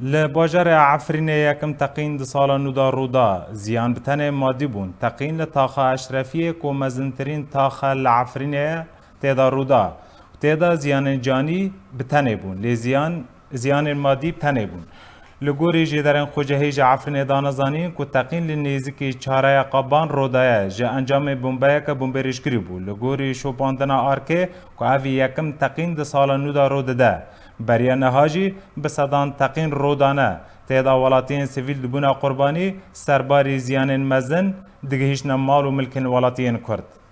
ل باجر عفرین یکم تقین د سال نودا رودا زیان بتن مادی بون تقین ل تاخه اشرفی کو مزنترین تاخه ل تیدا رودا تیدا زیان جانی بتنه بون ل زیان زیان مادی بتنه بون لگوری جی درن خوجهی جا عفرین دانزانی که کو تقین لنیزی که چاره قبان رودایه جا انجام بومبه که بومبریش گری بود لگوری شو باندنا آرکه کو اوی یکم تقین دی سال نودا روده ده بریا نهاجی به سدان تقین رودانه تیدا ولاتین سویل دبونا قربانی سرباری زیانین مزن دگهیشن مال و ملکن ولاتین کرد